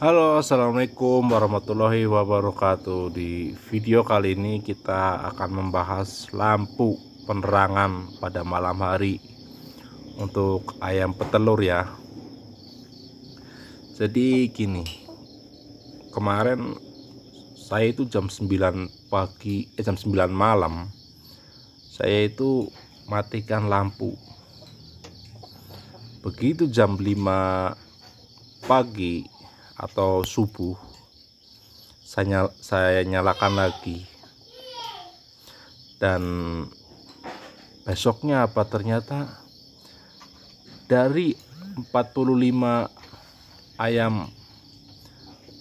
Halo assalamualaikum warahmatullahi wabarakatuh di video kali ini kita akan membahas lampu penerangan pada malam hari untuk ayam petelur ya jadi gini kemarin saya itu jam 9 pagi eh, jam 9 malam saya itu matikan lampu begitu jam 5 pagi atau subuh saya, nyal, saya nyalakan lagi dan besoknya apa ternyata dari 45 ayam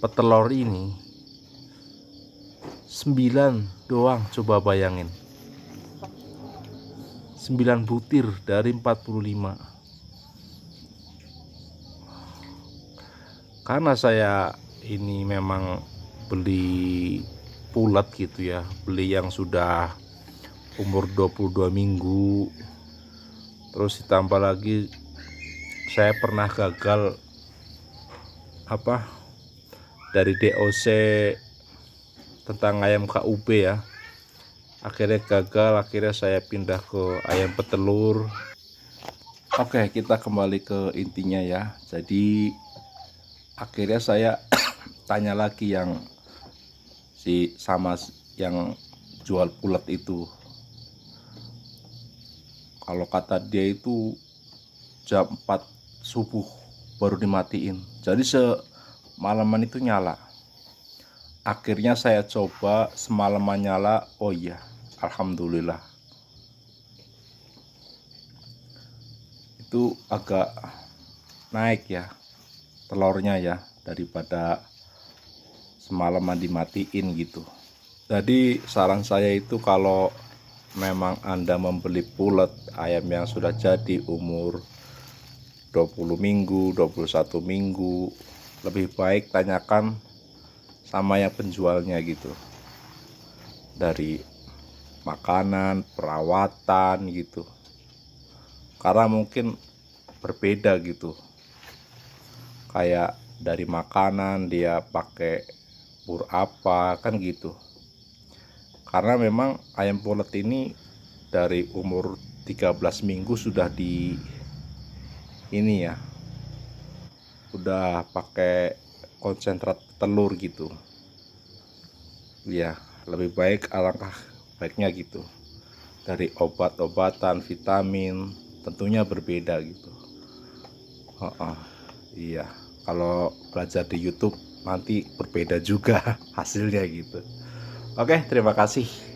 petelur ini 9 doang coba bayangin 9 butir dari 45 karena saya ini memang beli pulat gitu ya beli yang sudah umur 22 minggu terus ditambah lagi saya pernah gagal apa dari DOC tentang ayam KUP ya akhirnya gagal akhirnya saya pindah ke ayam petelur oke kita kembali ke intinya ya jadi akhirnya saya tanya lagi yang si sama yang jual pulet itu kalau kata dia itu jam 4 subuh baru dimatiin jadi semalaman itu nyala akhirnya saya coba semalaman nyala oh iya Alhamdulillah itu agak naik ya telurnya ya daripada semalaman dimatiin gitu jadi saran saya itu kalau memang anda membeli pulet ayam yang sudah jadi umur 20 minggu 21 minggu lebih baik tanyakan sama yang penjualnya gitu dari makanan perawatan gitu karena mungkin berbeda gitu kayak dari makanan dia pakai pur apa kan gitu karena memang ayam polet ini dari umur 13 minggu sudah di ini ya udah pakai konsentrat telur gitu ya lebih baik alangkah baiknya gitu dari obat-obatan vitamin tentunya berbeda gitu uh -uh. Iya, kalau belajar di YouTube nanti berbeda juga hasilnya gitu. Oke, terima kasih.